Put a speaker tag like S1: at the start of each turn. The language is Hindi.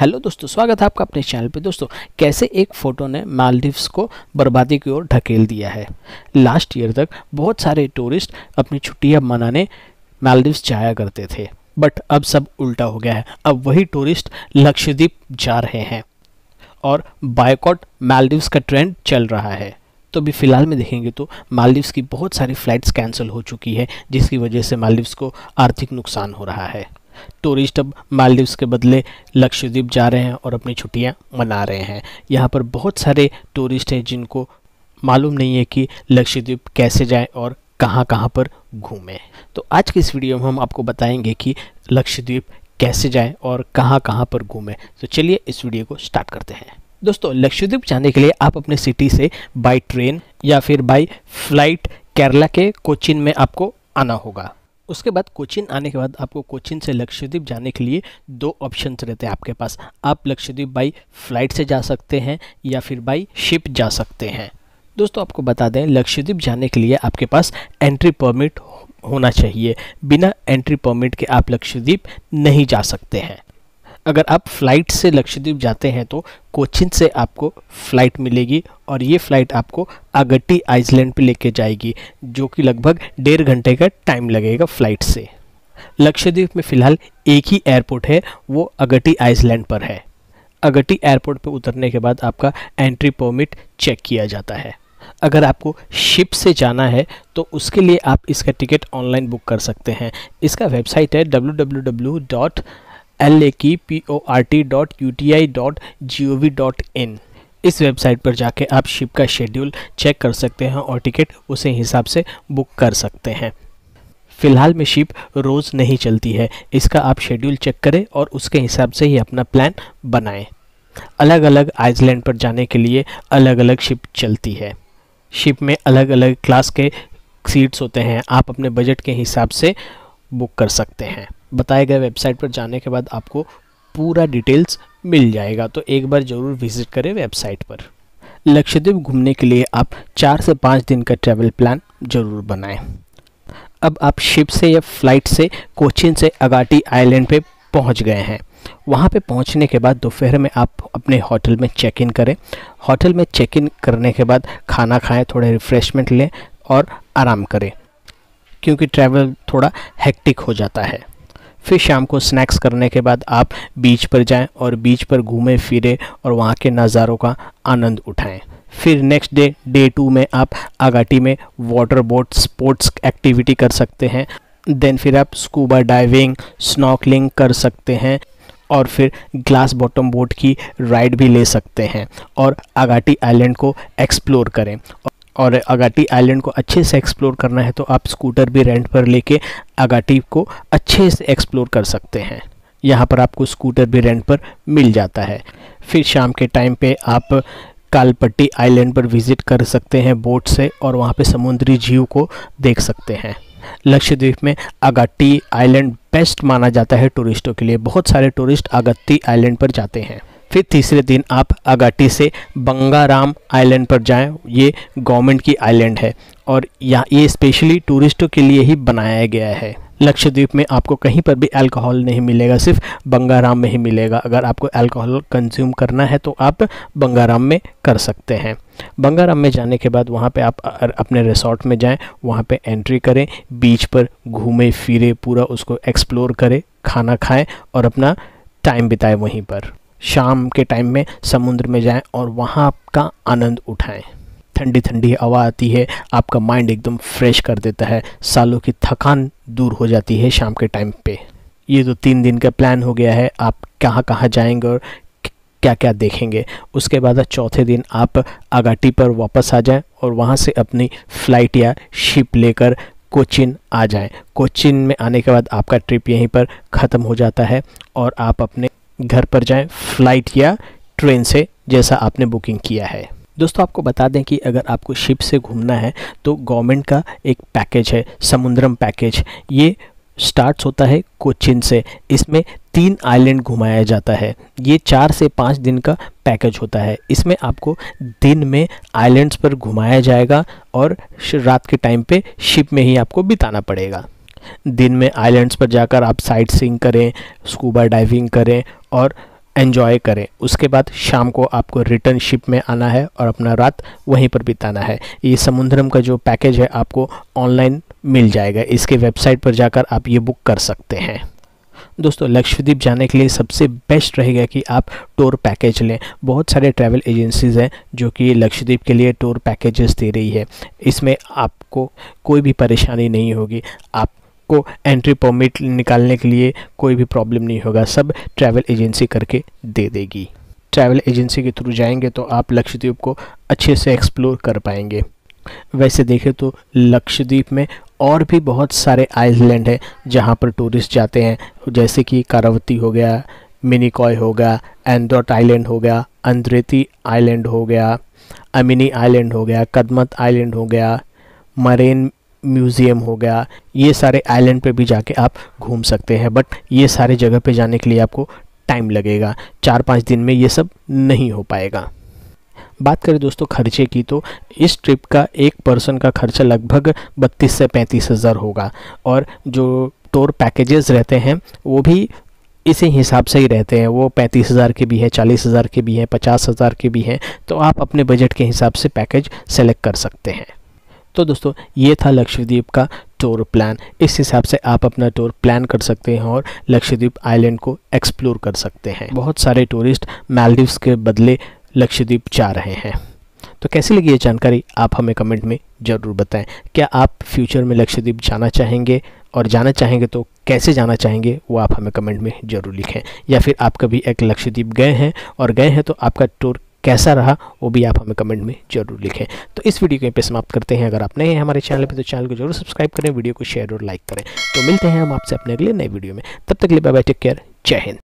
S1: हेलो दोस्तों स्वागत है आपका अपने चैनल पे दोस्तों कैसे एक फ़ोटो ने मालदीव्स को बर्बादी की ओर ढकेल दिया है लास्ट ईयर तक बहुत सारे टूरिस्ट अपनी छुट्टियां मनाने मालदीव्स जाया करते थे बट अब सब उल्टा हो गया है अब वही टूरिस्ट लक्षद्वीप जा रहे हैं और बायकॉट मालदीव्स का ट्रेंड चल रहा है तो अभी फ़िलहाल में देखेंगे तो मालदीव्स की बहुत सारी फ़्लाइट्स कैंसिल हो चुकी है जिसकी वजह से मालदीव्स को आर्थिक नुकसान हो रहा है टूरिस्ट अब मालदीव्स के बदले लक्षद्वीप जा रहे हैं और अपनी छुट्टियां मना रहे हैं यहाँ पर बहुत सारे टूरिस्ट हैं जिनको मालूम नहीं है कि लक्षद्वीप कैसे जाएं और कहाँ कहाँ पर घूमें तो आज की इस वीडियो में हम आपको बताएंगे कि लक्षद्वीप कैसे जाएं और कहाँ कहाँ पर घूमें तो चलिए इस वीडियो को स्टार्ट करते हैं दोस्तों लक्षद्वीप जाने के लिए आप अपने सिटी से बाई ट्रेन या फिर बाई फ्लाइट केरला के कोचिन में आपको आना होगा उसके बाद कोचिन आने के बाद आपको कोचिन से लक्षद्वीप जाने के लिए दो ऑप्शन रहते हैं आपके पास आप लक्षद्वीप बाई फ्लाइट से जा सकते हैं या फिर बाई शिप जा सकते हैं दोस्तों आपको बता दें लक्षद्वीप जाने के लिए आपके पास एंट्री परमिट होना चाहिए बिना एंट्री परमिट के आप लक्षद्वीप नहीं जा सकते हैं अगर आप फ्लाइट से लक्षद्वीप जाते हैं तो कोचिन से आपको फ़्लाइट मिलेगी और ये फ़्लाइट आपको अगट्टी आइसलैंड पे लेके जाएगी जो कि लगभग डेढ़ घंटे का टाइम लगेगा फ़्लाइट से लक्षद्वीप में फ़िलहाल एक ही एयरपोर्ट है वो अगटी आइसलैंड पर है अगटी एयरपोर्ट पर उतरने के बाद आपका एंट्री परमिट चेक किया जाता है अगर आपको शिप से जाना है तो उसके लिए आप इसका टिकट ऑनलाइन बुक कर सकते हैं इसका वेबसाइट है डब्ल्यू एल ए की P O R T dot U T I dot G O V dot in इस वेबसाइट पर जाके आप शिप का शेड्यूल चेक कर सकते हैं और टिकट उसी हिसाब से बुक कर सकते हैं फ़िलहाल में शिप रोज़ नहीं चलती है इसका आप शेड्यूल चेक करें और उसके हिसाब से ही अपना प्लान बनाएं अलग अलग आइसलैंड पर जाने के लिए अलग अलग शिप चलती है शिप में अलग अलग क्लास के सीट्स होते हैं आप अपने बजट के हिसाब से बुक कर सकते हैं बताए गए वेबसाइट पर जाने के बाद आपको पूरा डिटेल्स मिल जाएगा तो एक बार ज़रूर विज़िट करें वेबसाइट पर लक्षद्वीप घूमने के लिए आप चार से पाँच दिन का ट्रैवल प्लान ज़रूर बनाएं अब आप शिप से या फ्लाइट से कोचिन से अगाटी आइलैंड पे पहुंच गए हैं वहां पे पहुंचने के बाद दोपहर में आप अपने होटल में चेक इन करें होटल में चेक इन करने के बाद खाना खाएं थोड़े रिफ़्रेशमेंट लें और आराम करें क्योंकि ट्रैवल थोड़ा हैक्टिक हो जाता है फिर शाम को स्नैक्स करने के बाद आप बीच पर जाएं और बीच पर घूमें फिरें और वहाँ के नज़ारों का आनंद उठाएं फिर नेक्स्ट डे डे टू में आप आगाटी में वाटर बोट स्पोर्ट्स एक्टिविटी कर सकते हैं देन फिर आप स्कूबा डाइविंग स्नॉकलिंग कर सकते हैं और फिर ग्लास बॉटम बोट की राइड भी ले सकते हैं और आगाटी आइलैंड को एक्सप्लोर करें और अगाटी आइलैंड को अच्छे से एक्सप्लोर करना है तो आप स्कूटर भी रेंट पर लेके अगाटी को अच्छे से एक्सप्लोर कर सकते हैं यहाँ पर आपको स्कूटर भी रेंट पर मिल जाता है फिर शाम के टाइम पे आप कालपट्टी आइलैंड पर विज़िट कर सकते हैं बोट से और वहाँ पे समुद्री जीव को देख सकते हैं लक्षद्वीप में अगाटी आइलैंड बेस्ट माना जाता है टूरिस्टों के लिए बहुत सारे टूरिस्ट अगत्ती आइलैंड पर जाते हैं फिर तीसरे दिन आप अगाटी से बंगाराम आइलैंड पर जाएं ये गवर्नमेंट की आइलैंड है और यहाँ ये स्पेशली टूरिस्टों के लिए ही बनाया गया है लक्षद्वीप में आपको कहीं पर भी अल्कोहल नहीं मिलेगा सिर्फ बंगाराम में ही मिलेगा अगर आपको अल्कोहल कंज्यूम करना है तो आप बंगाराम में कर सकते हैं बंगाराम में जाने के बाद वहाँ पे आप अपने रिसोर्ट में जाएं वहाँ पे एंट्री करें बीच पर घूमें फिरे पूरा उसको एक्सप्लोर करें खाना खाएं और अपना टाइम बिताएं वहीं पर शाम के टाइम में समुद्र में जाएं और वहाँ का आनंद उठाएं ठंडी ठंडी हवा आती है आपका माइंड एकदम फ्रेश कर देता है सालों की थकान दूर हो जाती है शाम के टाइम पे ये तो तीन दिन का प्लान हो गया है आप कहाँ कहाँ जाएंगे और क्या क्या देखेंगे उसके बाद चौथे दिन आप आगाटी पर वापस आ जाएं और वहाँ से अपनी फ़्लाइट या शिप लेकर कोचिन आ जाएं कोचिन में आने के बाद आपका ट्रिप यहीं पर ख़त्म हो जाता है और आप अपने घर पर जाएं फ्लाइट या ट्रेन से जैसा आपने बुकिंग किया है दोस्तों आपको बता दें कि अगर आपको शिप से घूमना है तो गवर्नमेंट का एक पैकेज है समुद्रम पैकेज ये स्टार्ट होता है कोचिन से इसमें तीन आइलैंड घुमाया जाता है ये चार से पाँच दिन का पैकेज होता है इसमें आपको दिन में आइलैंड्स पर घुमाया जाएगा और रात के टाइम पे शिप में ही आपको बिताना पड़ेगा दिन में आइलैंड्स पर जाकर आप साइट सीइंग करें स्कूबा डाइविंग करें और एन्जॉय करें उसके बाद शाम को आपको रिटर्न शिप में आना है और अपना रात वहीं पर बिताना है ये समुद्रम का जो पैकेज है आपको ऑनलाइन मिल जाएगा इसके वेबसाइट पर जाकर आप ये बुक कर सकते हैं दोस्तों लक्षद्वीप जाने के लिए सबसे बेस्ट रहेगा कि आप टूर पैकेज लें बहुत सारे ट्रैवल एजेंसीज़ हैं जो कि लक्षद्वीप के लिए टूर पैकेजेस दे रही है इसमें आपको कोई भी परेशानी नहीं होगी आप आपको एंट्री परमिट निकालने के लिए कोई भी प्रॉब्लम नहीं होगा सब ट्रैवल एजेंसी करके दे देगी ट्रैवल एजेंसी के थ्रू जाएंगे तो आप लक्षद्वीप को अच्छे से एक्सप्लोर कर पाएंगे वैसे देखें तो लक्षद्वीप में और भी बहुत सारे आइलैंड हैं जहाँ पर टूरिस्ट जाते हैं जैसे कि कारावती हो गया मिनीकॉय हो गया एंड्रॉट आइलैंड हो गया अंद्रेती आइलैंड हो गया अमिनी आइलैंड हो गया कदमत आइलैंड हो गया मरेन म्यूज़ियम हो गया ये सारे आइलैंड पे भी जाके आप घूम सकते हैं बट ये सारे जगह पे जाने के लिए आपको टाइम लगेगा चार पाँच दिन में ये सब नहीं हो पाएगा बात करें दोस्तों खर्चे की तो इस ट्रिप का एक पर्सन का खर्चा लगभग बत्तीस से पैंतीस हज़ार होगा और जो टोर पैकेजेस रहते हैं वो भी इसी हिसाब से ही रहते हैं वो पैंतीस हज़ार के भी हैं चालीस हज़ार के भी हैं पचास हज़ार के भी हैं तो आप अपने बजट के हिसाब से पैकेज सेलेक्ट कर सकते हैं तो दोस्तों ये था लक्षद्वीप का टूर प्लान इस हिसाब से आप अपना टूर प्लान कर सकते हैं और लक्षद्वीप आइलैंड को एक्सप्लोर कर सकते हैं बहुत सारे टूरिस्ट मालदीव्स के बदले लक्षद्वीप जा रहे हैं तो कैसी लगी ये जानकारी आप हमें कमेंट में ज़रूर बताएं क्या आप फ्यूचर में लक्षद्वीप जाना चाहेंगे और जाना चाहेंगे तो कैसे जाना चाहेंगे वो आप हमें कमेंट में ज़रूर लिखें या फिर आप कभी एक लक्षद्वीप गए हैं और गए हैं तो आपका टूर कैसा रहा वो भी आप हमें कमेंट में जरूर लिखें तो इस वीडियो को यहीं पर समाप्त करते हैं अगर आप नए हैं हमारे चैनल पर तो चैनल को जरूर सब्सक्राइब करें वीडियो को शेयर और लाइक करें तो मिलते हैं हम आपसे अपने अगले नए वीडियो में तब तक लिए बाय टेक केयर जय हिंद